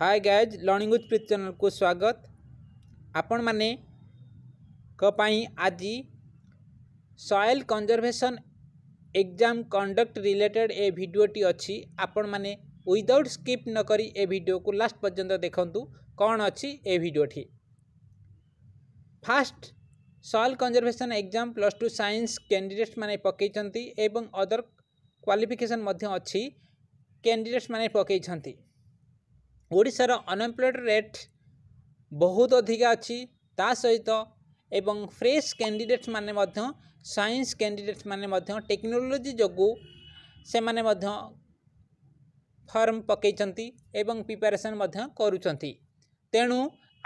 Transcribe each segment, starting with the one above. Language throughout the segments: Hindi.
hi guys learning with Preet channel को स्वागत आपण माने आज soil conservation exam conduct related ए भिडटी अच्छी आपण मैंने विदउट स्कीप नक ए भिड को लास्ट पर्यटन देखूँ कौन अच्छी ए भिडटी fast soil conservation exam plus two science candidates मैंने पकईंट अदर क्वाफिकेसन अच्छी कैंडिडेट्स मैंने पकई ଓଡ଼ିଶାର ଅନଏମ୍ପ୍ଲଏଡ଼୍ ରେଟ୍ ବହୁତ ଅଧିକା ଅଛି ତା ସହିତ ଏବଂ ଫ୍ରେଶ୍ କ୍ୟାଣ୍ଡିଡେଟ୍ ମାନେ ମଧ୍ୟ ସାଇନ୍ସ କ୍ୟାଣ୍ଡିଡେଟ୍ ମାନେ ମଧ୍ୟ ଟେକ୍ନୋଲୋଜି ଯୋଗୁଁ ସେମାନେ ମଧ୍ୟ ଫର୍ମ ପକାଇଛନ୍ତି ଏବଂ ପ୍ରିପାରେସନ୍ ମଧ୍ୟ କରୁଛନ୍ତି ତେଣୁ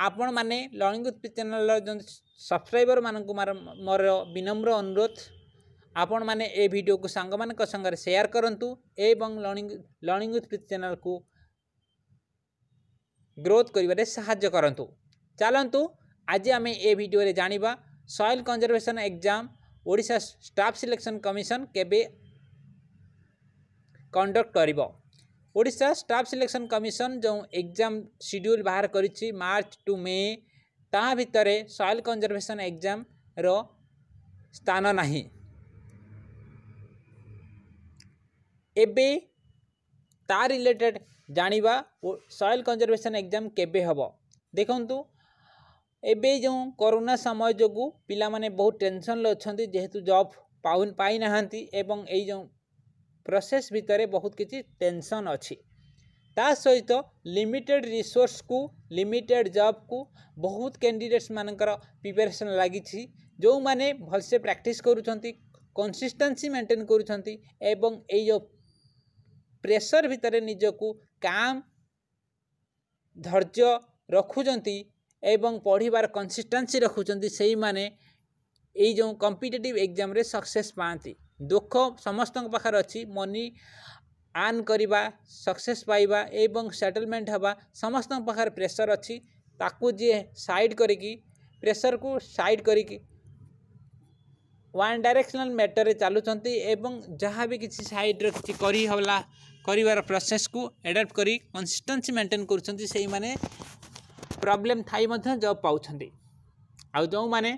ଆପଣମାନେ ଲର୍ଣ୍ଣିଂ ଉତ୍ପି ଚ୍ୟାନେଲ୍ର ଯେଉଁ ସବସ୍କ୍ରାଇବର୍ମାନଙ୍କୁ ମୋର ବିନମ୍ର ଅନୁରୋଧ ଆପଣମାନେ ଏ ଭିଡ଼ିଓକୁ ସାଙ୍ଗମାନଙ୍କ ସାଙ୍ଗରେ ସେୟାର କରନ୍ତୁ ଏବଂ ଲର୍ଣ୍ଣିଂ ଲର୍ଣ୍ଣିଂ ଉତ୍ପି ଚ୍ୟାନେଲ୍କୁ ଗ୍ରୋଥ୍ କରିବାରେ ସାହାଯ୍ୟ କରନ୍ତୁ ଚାଲନ୍ତୁ ଆଜି ଆମେ ଏ ଭିଡ଼ିଓରେ ଜାଣିବା soil conservation exam Odisha staff selection commission କେବେ କଣ୍ଡକ୍ଟ କରିବ ଓଡ଼ିଶା ଷ୍ଟାଫ୍ ସିଲେକ୍ସନ୍ କମିଶନ୍ ଯେଉଁ ଏକ୍ଜାମ୍ ସିଡ୍ୟୁଲ୍ ବାହାର କରିଛି ମାର୍ଚ୍ଚ ଟୁ ମେ ତାହା ଭିତରେ ସଏଲ୍ କଞ୍ଜରଭେସନ୍ ଏକ୍ଜାମ୍ର ସ୍ଥାନ ନାହିଁ ଏବେ ତା ରିଲେଟେଡ଼୍ जानवा सएल कंजरभेशन एक्जाम केव देखु एवे जो करोना समय जो पाने बहुत टेनसन अच्छा जेहेतु जब पाई एवं यो प्रोसेस भितर बहुत किसी टेनसन अच्छी सहित लिमिटेड रिसोर्स को लिमिटेड जॉब को बहुत कैंडिडेट्स मानक प्रिपेरेसन लगी भलसे प्राक्ट करसी मेन्टेन करुँच यो प्रेसर भितर निज को काम धर्य एवं पढ़वार कनसीस्टासी रखुंसे जो कंपिटेट एग्जाम सक्से पाती दुख समस्त पाखे अच्छी मनी आन करवा सक्से पाइबा सेटलमेंट हाँ समस्त पाखे प्रेसर अच्छी ताकू जी सैड करेसर को सैड करी ୱାନ୍ ଡାଇରେକ୍ସନାଲ୍ ମେଟର୍ରେ ଚାଲୁଛନ୍ତି ଏବଂ ଯାହା ବି କିଛି ସାଇଡ଼୍ର କିଛି କରିହେଲା କରିବାର ପ୍ରୋସେସ୍କୁ ଆଡ଼ାପ୍ଟ କରି କନସିଷ୍ଟାନ୍ସି ମେଣ୍ଟେନ୍ କରୁଛନ୍ତି ସେଇମାନେ ପ୍ରୋବ୍ଲେମ୍ ଥାଇ ମଧ୍ୟ ଜବ୍ ପାଉଛନ୍ତି ଆଉ ଯେଉଁମାନେ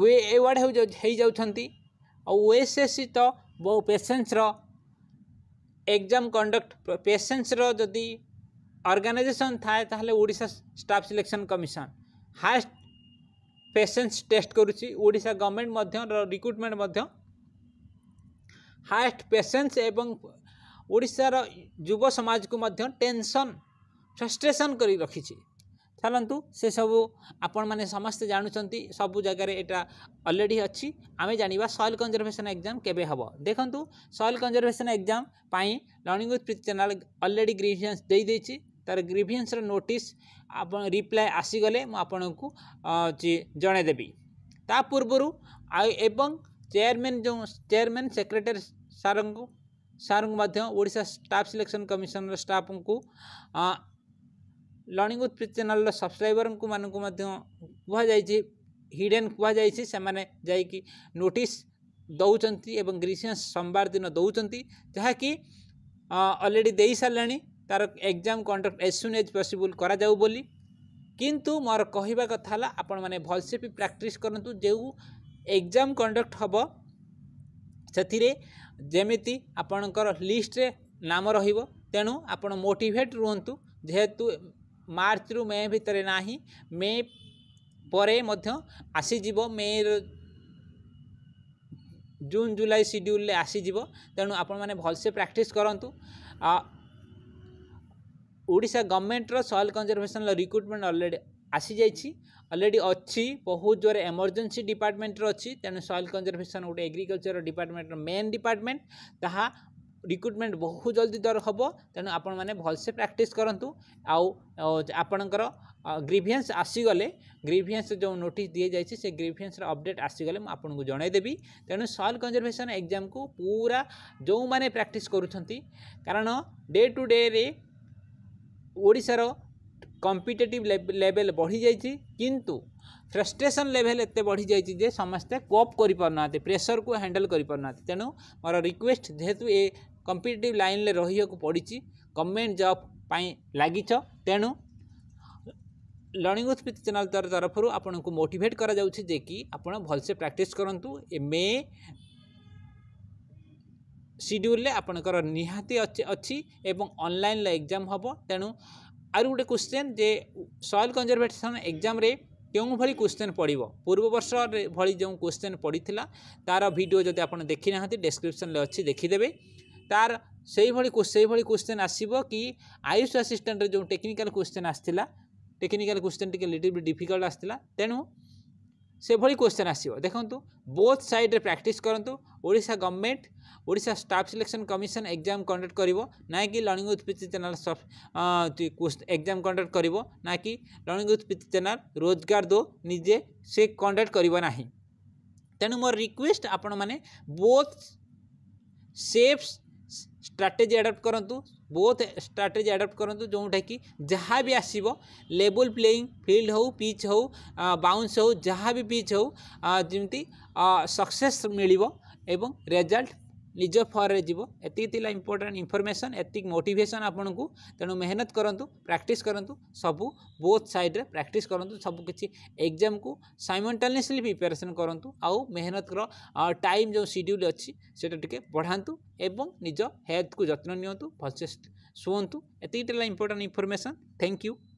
ୱେ ଏୱାର୍ଡ଼ ହେଇଯାଉଛନ୍ତି ଆଉ ଓଏସ୍ଏସ୍ସି ତ ବହୁ ପେସେନ୍ସର ଏକ୍ଜାମ୍ କଣ୍ଡକ୍ଟ ପେସେନ୍ସର ଯଦି ଅର୍ଗାନାଇଜେସନ୍ ଥାଏ ତାହେଲେ Odisha staff selection commission highest patience test କରୁଛି ଓଡ଼ିଶା ଗଭର୍ଣ୍ଣମେଣ୍ଟ ମଧ୍ୟ ରିକ୍ରୁଟମେଣ୍ଟ ମଧ୍ୟ ହାଏଷ୍ଟ ପେସେନ୍ସ ଏବଂ ଓଡ଼ିଶାର ଯୁବ ସମାଜକୁ ମଧ୍ୟ ଟେନସନ୍ ଫ୍ରଷ୍ଟ୍ରେସନ୍ କରି ରଖିଛି ଚାଲନ୍ତୁ ସେସବୁ ଆପଣମାନେ ସମସ୍ତେ ଜାଣୁଛନ୍ତି ସବୁ ଜାଗାରେ ଏଇଟା ଅଲରେଡ଼ି ଅଛି ଆମେ ଜାଣିବା ସଏଲ୍ କଞ୍ଜରଭେସନ୍ ଏକ୍ଜାମ୍ କେବେ ହେବ ଦେଖନ୍ତୁ ସଏଲ୍ କଞ୍ଜରଭେସନ୍ ଏକ୍ଜାମ୍ ପାଇଁ learning with Priti channel already grievance ଦେଇଦେଇଛି तार ग्रीभियंस नोटिस रिप्लाय आसीगले मुझे जनदेवी ता पूर्व एवं चेयरमैन जो चेयरमैन सेक्रेटरी सार सारूसा स्टाफ सिलेक्शन कमिशन स्टाफ को learning with Priti channel subscriber को मान नोटिस कह नोट दौंती ग्रीसीय सोमवार दिन दौंती जहाँकिलरेडी सारे তার exam conduct as soon as possible করা যাও বলি কিন্তু মোর কহা কথা হল আপন মানে ভালসে বি প্র্যাকটিস করতু যে এক্সাম কন্ডক্ট হব ସେଥିରେ ଯେମିତି ଆପଣଙ୍କର ଲିଷ୍ଟରେ ନାମ ରହିବ ତେଣୁ ଆପଣ ମୋଟିଭେଟ୍ ରୁହନ୍ତୁ ଯେହେତୁ ମାର୍ଚ୍ଚରୁ ମେ ଭିତରେ ନାହିଁ ମେ ପରେ ମଧ୍ୟ ଆସିଯିବ ମେର ଜୁନ୍ ଜୁଲାଇ ସିଡ୍ୟୁଲ୍ରେ ଆସିଯିବ ତେଣୁ ଆପଣମାନେ ଭଲସେ ପ୍ରାକ୍ଟିସ୍ କରନ୍ତୁ ଓଡ଼ିଶା ଗଭର୍ଣ୍ଣମେଣ୍ଟର ସଏଲ୍ କନଜରଭେସନ୍ର ରିକ୍ରୁଟମେଣ୍ଟ ଅଲରେଡ଼ି ଆସିଯାଇଛି ଅଲରେଡ଼ି ଅଛି ବହୁତ ଜୋରେ ଏମର୍ଜେନ୍ସି ଡିପାର୍ଟମେଣ୍ଟର ଅଛି ତେଣୁ ସଏଲ୍ କନଜରଭେସନ୍ ଗୋଟେ ଏଗ୍ରିକଲଚର ଡିପାର୍ଟମେଣ୍ଟର ମେନ୍ ଡିପାର୍ଟମେଣ୍ଟ ତାହା ରିକ୍ରୁଟମେଣ୍ଟ ବହୁତ ଜଲ୍ଦି ଦର ହେବ ତେଣୁ ଆପଣମାନେ ଭଲସେ ପ୍ରାକ୍ଟିସ୍ କରନ୍ତୁ ଆଉ ଆପଣଙ୍କର ଗ୍ରିଭିଏନ୍ସ ଆସିଗଲେ ଗ୍ରିଭିଏନ୍ସ ଯେଉଁ ନୋଟିସ୍ ଦିଆଯାଇଛି ସେ ଗ୍ରିଭିଏନ୍ସର ଅପଡ଼େଟ୍ ଆସିଗଲେ ମୁଁ ଆପଣଙ୍କୁ ଜଣାଇଦେବି ତେଣୁ ସଏଲ୍ କନଜରଭେସନ୍ ଏକ୍ଜାମ୍କୁ ପୁରା ଯେଉଁମାନେ ପ୍ରାକ୍ଟିସ୍ କରୁଛନ୍ତି କାରଣ ଡେ ଟୁ ଡେରେ ଓଡ଼ିଶାର କମ୍ପିଟେଟିଭ୍ ଲେଭେଲ୍ ବଢ଼ିଯାଇଛି କିନ୍ତୁ ଫ୍ରଷ୍ଟ୍ରେସନ୍ ଲେଭେଲ୍ ଏତେ ବଢ଼ିଯାଇଛି ଯେ ସମସ୍ତେ କୋପ୍ କରିପାରୁନାହାନ୍ତି ପ୍ରେସର୍କୁ ହ୍ୟାଣ୍ଡେଲ୍ କରିପାରୁନାହାନ୍ତି ତେଣୁ ମୋର ରିକ୍ୱେଷ୍ଟ ଯେହେତୁ ଏ କମ୍ପିଟେଟିଭ୍ ଲାଇନ୍ରେ ରହିବାକୁ ପଡ଼ିଛି ଗଭର୍ଣ୍ଣମେଣ୍ଟ ଜବ୍ ପାଇଁ ଲାଗିଛ ତେଣୁ ଲର୍ଣ୍ଣିଂ ଉଥ୍ ପିଥ୍ ଚ୍ୟାନେଲ୍ ତରଫରୁ ଆପଣଙ୍କୁ ମୋଟିଭେଟ୍ କରାଯାଉଛି ଯେ କି ଆପଣ ଭଲସେ ପ୍ରାକ୍ଟିସ୍ କରନ୍ତୁ ଏ ମେ ସିଡ୍ୟୁଲ୍ରେ ଆପଣଙ୍କର ନିହାତି ଅଛି ଏବଂ ଅନଲାଇନ୍ର ଏକ୍ଜାମ୍ ହେବ ତେଣୁ ଆହୁରି ଗୋଟେ କ୍ୱେଶ୍ଚନ୍ ଯେ ସଏଲ୍ କଞ୍ଜରଭେସନ୍ ଏକ୍ଜାମ୍ରେ କେଉଁଭଳି କ୍ୱେଶ୍ଚନ୍ ପଡ଼ିବ ପୂର୍ବ ବର୍ଷ ଭଳି ଯେଉଁ କ୍ୱେଶ୍ଚନ୍ ପଡ଼ିଥିଲା ତା'ର ଭିଡ଼ିଓ ଯଦି ଆପଣ ଦେଖିନାହାନ୍ତି ଡେସ୍କ୍ରିପ୍ସନ୍ରେ ଅଛି ଦେଖିଦେବେ ତା'ର ସେଇଭଳି ସେଇଭଳି କ୍ୱେଶ୍ଚନ୍ ଆସିବ କି ଆୟୁଷ ଆସିଷ୍ଟାଣ୍ଟରେ ଯେଉଁ ଟେକ୍ନିକାଲ୍ କ୍ୱେଶ୍ଚନ୍ ଆସିଥିଲା ଟେକ୍ନିକାଲ୍ କ୍ୱେଶ୍ଚନ୍ ଟିକେ ଲିଟିଲ୍ ବି ଡିଫିକଲ୍ଟ ଆସିଥିଲା ତେଣୁ সেভাবে কোশ্চেন আসব দেখুন বোথ সাইড্রে প্রাকটিস করতু Odisha government Odisha staff selection commission exam conduct করব না কি লর্নিং উইথ পিচি চ্যানেল এক্সাম কন্ডক্ট করব না কি লর্নিং উইথ পিচি চ্যানেল রোজগার দো নিজে সে কন্ডক্ট করব না তেণু মোর রিকোয়েস্ট আপনার বোথ সেফস স্ট্রাটেজি আডপ্ট করতু बहुत स्ट्राटेजी एडप्ट करूँ जोटा कि जहाँ भी आसो लेबुल प्लेइंग फिल्ड हो पिच हो बाउंस हो जहाँ भी पिच हो जमी सक्से मिल रेजल्ट ନିଜ ଫର୍ରେ ଯିବ ଏତିକି ଥିଲା ଇମ୍ପୋର୍ଟାଣ୍ଟ ଇନଫର୍ମେସନ୍ ଏତିକି ମୋଟିଭେସନ୍ ଆପଣଙ୍କୁ ତେଣୁ ମେହନତ କରନ୍ତୁ ପ୍ରାକ୍ଟିସ୍ କରନ୍ତୁ ସବୁ ବୋଥ୍ ସାଇଡ଼୍ରେ ପ୍ରାକ୍ଟିସ୍ କରନ୍ତୁ ସବୁ କିଛି ଏକ୍ଜାମ୍କୁ ସାଇମଲ୍ଟେନିୟସ୍ଲି ପ୍ରିପାରେସନ୍ କରନ୍ତୁ ଆଉ ମେହନତର ଟାଇମ୍ ଯେଉଁ ସିଡ୍ୟୁଲ୍ ଅଛି ସେଇଟା ଟିକେ ବଢ଼ାନ୍ତୁ ଏବଂ ନିଜ ହେଲ୍ଥକୁ ଯତ୍ନ ନିଅନ୍ତୁ ଭଲସେ ଶୁଅନ୍ତୁ ଏତିକି ଥିଲା ଇମ୍ପୋର୍ଟାଣ୍ଟ ଇନଫର୍ମେସନ୍ ଥ୍ୟାଙ୍କ ୟୁ